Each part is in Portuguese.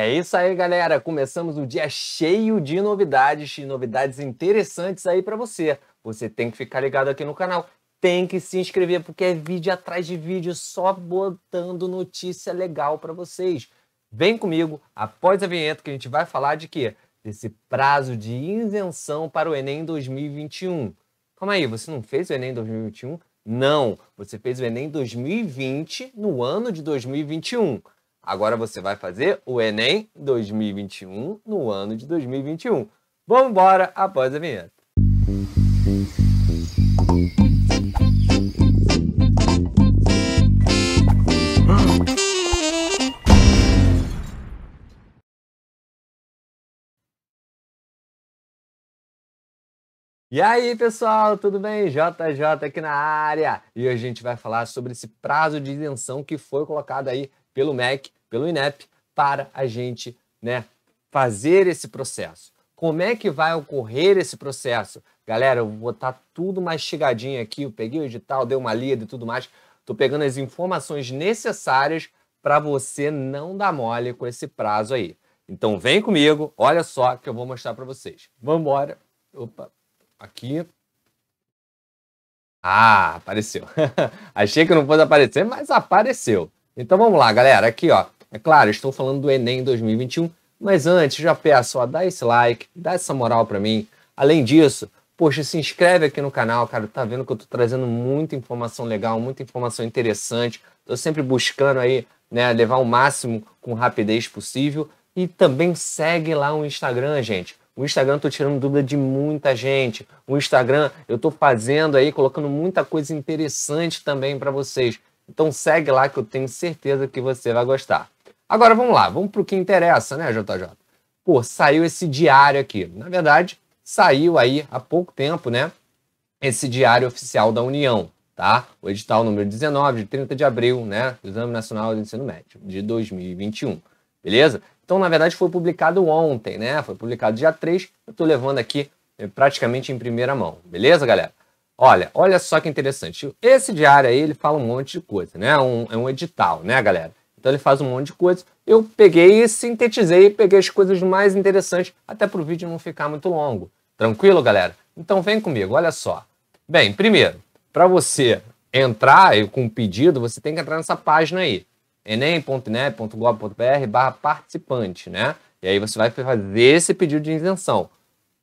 É isso aí, galera. Começamos o dia cheio de novidades e novidades interessantes aí para você. Você tem que ficar ligado aqui no canal. Tem que se inscrever porque é vídeo atrás de vídeo só botando notícia legal para vocês. Vem comigo após a vinheta que a gente vai falar de quê? Desse prazo de isenção para o Enem 2021. Calma aí, você não fez o Enem 2021? Não, você fez o Enem 2020 no ano de 2021. Agora você vai fazer o Enem 2021 no ano de 2021. Vamos embora após a vinheta. E aí, pessoal, tudo bem? JJ aqui na área. E hoje a gente vai falar sobre esse prazo de isenção que foi colocado aí pelo MEC pelo INEP para a gente né, fazer esse processo. Como é que vai ocorrer esse processo? Galera, eu vou botar tá tudo mastigadinho aqui, eu peguei o edital, dei uma lida e tudo mais. Estou pegando as informações necessárias para você não dar mole com esse prazo aí. Então vem comigo, olha só que eu vou mostrar para vocês. Vamos embora. Opa, aqui. Ah, apareceu. Achei que não fosse aparecer, mas apareceu. Então vamos lá, galera. Aqui, ó. É claro, estou falando do Enem 2021, mas antes já peço, ó, dá esse like, dá essa moral para mim. Além disso, poxa, se inscreve aqui no canal, cara, tá vendo que eu tô trazendo muita informação legal, muita informação interessante. Tô sempre buscando aí, né, levar o máximo com rapidez possível. E também segue lá o Instagram, gente. O Instagram eu tô tirando dúvida de muita gente. O Instagram eu tô fazendo aí, colocando muita coisa interessante também para vocês. Então segue lá que eu tenho certeza que você vai gostar. Agora vamos lá, vamos para o que interessa, né, JJ? Pô, saiu esse diário aqui. Na verdade, saiu aí há pouco tempo, né? Esse diário oficial da União, tá? O edital número 19, de 30 de abril, né? Do Exame Nacional do Ensino Médio, de 2021. Beleza? Então, na verdade, foi publicado ontem, né? Foi publicado dia 3. Eu tô levando aqui eh, praticamente em primeira mão. Beleza, galera? Olha, olha só que interessante. Esse diário aí, ele fala um monte de coisa, né? É um, é um edital, né, galera? Então ele faz um monte de coisas. Eu peguei e sintetizei, peguei as coisas mais interessantes, até para o vídeo não ficar muito longo. Tranquilo, galera? Então vem comigo, olha só. Bem, primeiro, para você entrar com um pedido, você tem que entrar nessa página aí, enemnetgovbr barra participante, né? E aí você vai fazer esse pedido de isenção.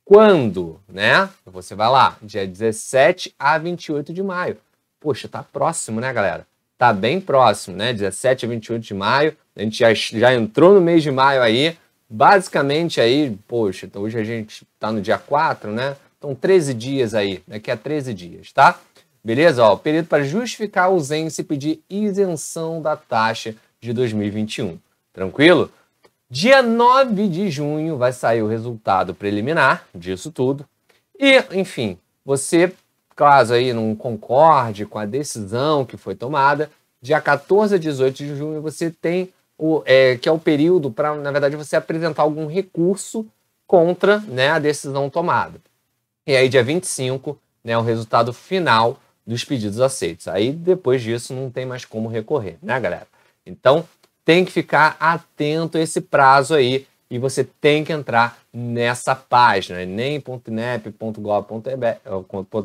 Quando, né? Você vai lá, dia 17 a 28 de maio. Poxa, tá próximo, né, galera? tá bem próximo, né? 17 a 28 de maio. A gente já, já entrou no mês de maio aí. Basicamente aí, poxa, então hoje a gente tá no dia 4, né? Então 13 dias aí, daqui a 13 dias, tá? Beleza? Ó, o período para justificar a ausência e pedir isenção da taxa de 2021. Tranquilo? Dia 9 de junho vai sair o resultado preliminar disso tudo. E, enfim, você caso aí não concorde com a decisão que foi tomada, dia 14 a 18 de junho você tem o é, que é o período para, na verdade, você apresentar algum recurso contra né, a decisão tomada. E aí, dia 25, né, o resultado final dos pedidos aceitos. Aí, depois disso, não tem mais como recorrer, né, galera? Então, tem que ficar atento a esse prazo aí e você tem que entrar nessa página, enem.nep.gov.br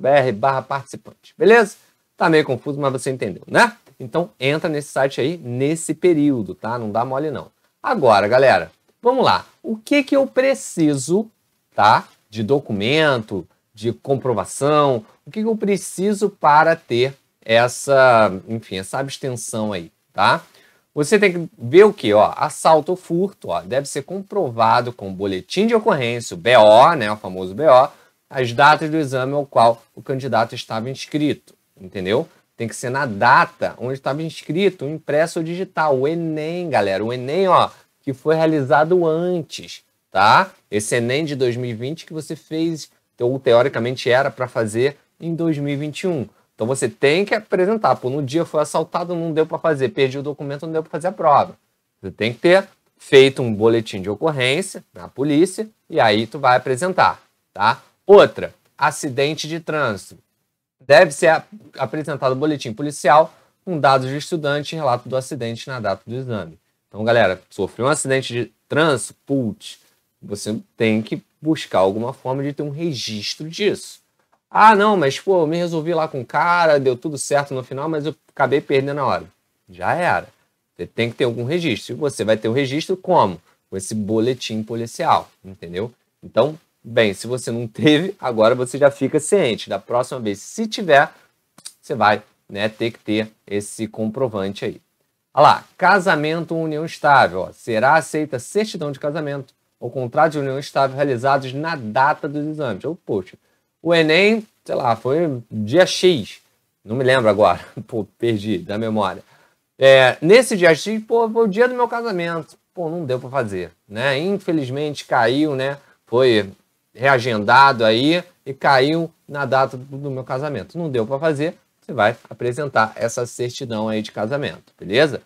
é barra participante, beleza? Tá meio confuso, mas você entendeu, né? Então entra nesse site aí nesse período, tá? Não dá mole não. Agora, galera, vamos lá. O que que eu preciso, tá? De documento, de comprovação, o que, que eu preciso para ter essa, enfim, essa abstenção aí, tá? Você tem que ver o que, ó, assalto ou furto, ó, deve ser comprovado com o boletim de ocorrência, o BO, né, o famoso BO, as datas do exame ao qual o candidato estava inscrito, entendeu? Tem que ser na data onde estava inscrito, impresso ou digital, o ENEM, galera, o ENEM, ó, que foi realizado antes, tá? Esse ENEM de 2020 que você fez ou teoricamente era para fazer em 2021. Então você tem que apresentar. Pô, no dia foi assaltado, não deu para fazer, perdi o documento, não deu para fazer a prova. Você tem que ter feito um boletim de ocorrência na polícia e aí tu vai apresentar, tá? Outra, acidente de trânsito. Deve ser apresentado boletim policial com dados do estudante e relato do acidente na data do exame. Então, galera, sofreu um acidente de trânsito, putz, você tem que buscar alguma forma de ter um registro disso. Ah, não, mas pô, eu me resolvi lá com o cara, deu tudo certo no final, mas eu acabei perdendo a hora. Já era. Você tem que ter algum registro. E você vai ter o um registro como? Com esse boletim policial, entendeu? Então, bem, se você não teve, agora você já fica ciente. Da próxima vez, se tiver, você vai né, ter que ter esse comprovante aí. Olha lá, casamento ou união estável. Ó, será aceita certidão de casamento ou contrato de união estável realizados na data dos exames. Ou, poxa, o Enem, sei lá, foi dia X. Não me lembro agora. Pô, perdi da memória. É, nesse dia X, pô, foi o dia do meu casamento. Pô, não deu para fazer, né? Infelizmente caiu, né? Foi reagendado aí e caiu na data do meu casamento. Não deu para fazer, você vai apresentar essa certidão aí de casamento, beleza?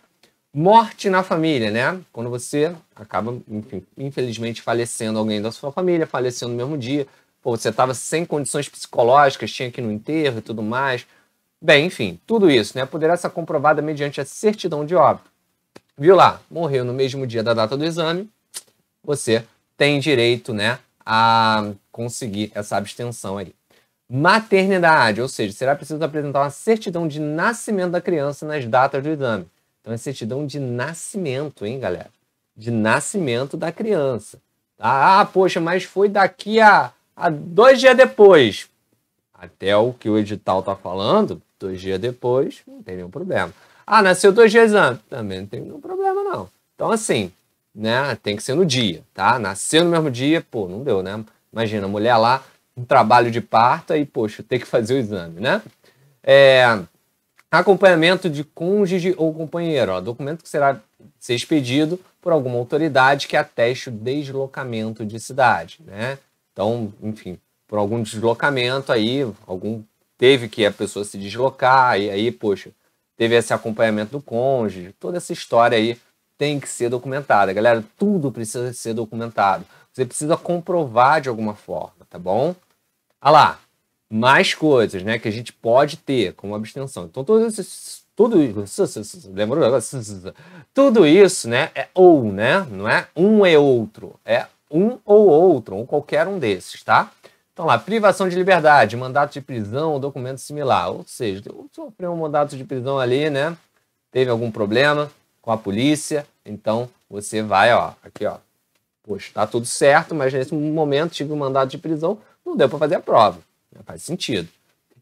Morte na família, né? Quando você acaba, enfim, infelizmente falecendo alguém da sua família, falecendo no mesmo dia, Pô, você estava sem condições psicológicas, tinha que ir no enterro e tudo mais. Bem, enfim, tudo isso né, poderá ser comprovada mediante a certidão de óbito. Viu lá, morreu no mesmo dia da data do exame, você tem direito né, a conseguir essa abstenção aí. Maternidade, ou seja, será preciso apresentar uma certidão de nascimento da criança nas datas do exame. Então é certidão de nascimento, hein, galera? De nascimento da criança. Tá? Ah, poxa, mas foi daqui a a ah, dois dias depois, até o que o edital está falando, dois dias depois, não tem nenhum problema. Ah, nasceu dois dias antes, também não tem nenhum problema, não. Então, assim, né, tem que ser no dia, tá? Nasceu no mesmo dia, pô, não deu, né? Imagina, a mulher lá, um trabalho de parto, aí, poxa, tem que fazer o exame, né? É, acompanhamento de cônjuge ou companheiro, ó, documento que será ser expedido por alguma autoridade que ateste o deslocamento de cidade, né? Então, enfim, por algum deslocamento aí, algum teve que a pessoa se deslocar, e aí, poxa, teve esse acompanhamento do cônjuge, toda essa história aí tem que ser documentada. Galera, tudo precisa ser documentado. Você precisa comprovar de alguma forma, tá bom? Ah lá, mais coisas, né, que a gente pode ter como abstenção. Então, todos esses tudo isso, lembrou? Tudo isso, né, é ou, né, não é um é outro, é um ou outro, ou qualquer um desses, tá? Então lá, privação de liberdade, mandato de prisão, documento similar. Ou seja, sofreu um mandato de prisão ali, né? Teve algum problema com a polícia, então você vai, ó, aqui, ó. Poxa, tá tudo certo, mas nesse momento tive um mandato de prisão, não deu para fazer a prova. faz sentido.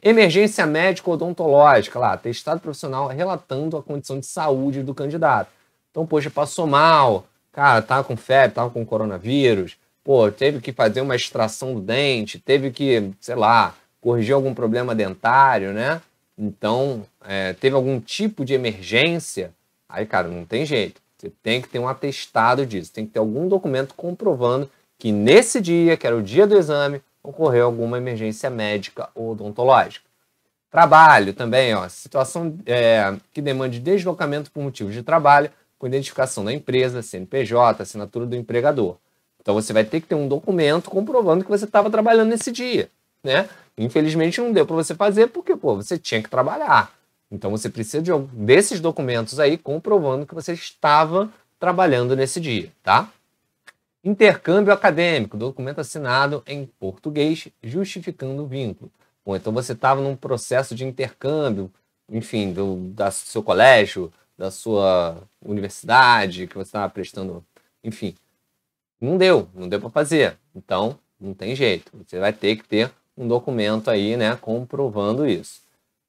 Emergência médico-odontológica, lá, testado profissional relatando a condição de saúde do candidato. Então, poxa, passou mal, cara, tava com febre, tava com coronavírus, pô, teve que fazer uma extração do dente, teve que, sei lá, corrigir algum problema dentário, né? Então, é, teve algum tipo de emergência, aí, cara, não tem jeito. Você tem que ter um atestado disso, tem que ter algum documento comprovando que nesse dia, que era o dia do exame, ocorreu alguma emergência médica ou odontológica. Trabalho também, ó, situação é, que demande deslocamento por motivos de trabalho com identificação da empresa, CNPJ, assinatura do empregador. Então você vai ter que ter um documento comprovando que você estava trabalhando nesse dia, né? Infelizmente não deu para você fazer porque, pô, você tinha que trabalhar. Então você precisa de algum desses documentos aí comprovando que você estava trabalhando nesse dia, tá? Intercâmbio acadêmico, documento assinado em português justificando o vínculo. Bom, então você estava num processo de intercâmbio, enfim, do seu colégio, da sua universidade, que você estava prestando, enfim. Não deu, não deu para fazer. Então, não tem jeito. Você vai ter que ter um documento aí, né, comprovando isso.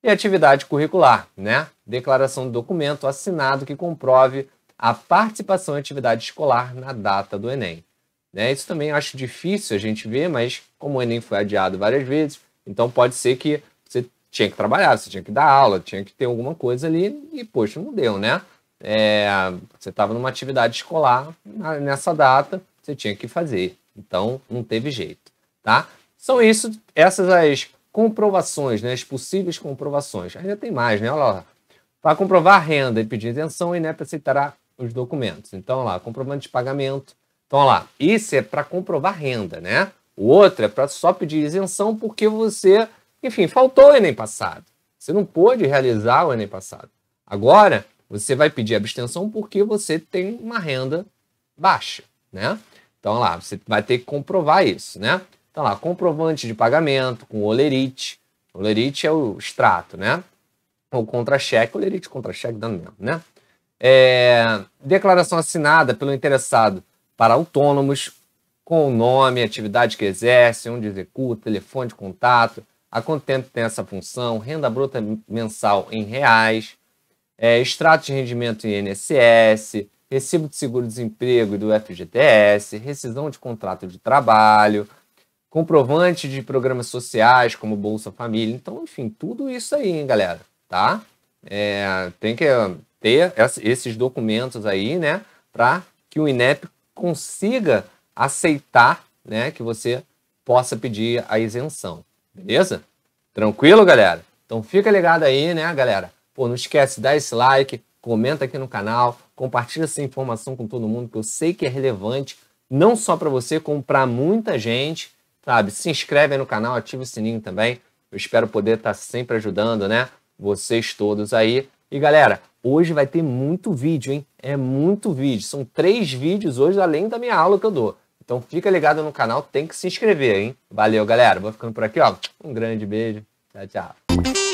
E atividade curricular, né? Declaração de documento assinado que comprove a participação em atividade escolar na data do Enem. Né? Isso também acho difícil a gente ver, mas como o Enem foi adiado várias vezes, então pode ser que você tinha que trabalhar, você tinha que dar aula, tinha que ter alguma coisa ali e, poxa, não deu, né? É, você estava numa atividade escolar nessa data, você tinha que fazer. Então, não teve jeito, tá? São isso, essas as comprovações, né? As possíveis comprovações. Ainda tem mais, né? Olha lá. Para comprovar a renda e pedir isenção, o INEP aceitará os documentos. Então, olha lá, comprovante de pagamento. Então, olha lá, isso é para comprovar renda, né? O outro é para só pedir isenção porque você enfim, faltou o Enem passado. Você não pôde realizar o Enem passado. Agora, você vai pedir abstenção porque você tem uma renda baixa, né? Então lá, você vai ter que comprovar isso, né? Então lá, comprovante de pagamento com olerite. Olerite é o extrato, né? Ou contra-cheque, olerite contra-cheque dando mesmo, né? É... declaração assinada pelo interessado para autônomos com o nome, atividade que exerce, onde executa, telefone de contato, a quanto tempo tem essa função, renda bruta mensal em reais, é, extrato de rendimento em INSS, recibo de seguro-desemprego e do FGTS, rescisão de contrato de trabalho, comprovante de programas sociais como Bolsa Família. Então, enfim, tudo isso aí, hein, galera, tá? É, tem que ter esses documentos aí, né, para que o INEP consiga aceitar, né, que você possa pedir a isenção. Beleza? Tranquilo, galera? Então fica ligado aí, né, galera? Pô, não esquece, de dar esse like, comenta aqui no canal, compartilha essa informação com todo mundo que eu sei que é relevante, não só para você, como para muita gente, sabe? Se inscreve aí no canal, ativa o sininho também. Eu espero poder estar tá sempre ajudando, né? Vocês todos aí. E galera, hoje vai ter muito vídeo, hein? É muito vídeo. São três vídeos hoje, além da minha aula que eu dou. Então fica ligado no canal, tem que se inscrever, hein? Valeu, galera. Vou ficando por aqui, ó. Um grande beijo. Tchau, tchau.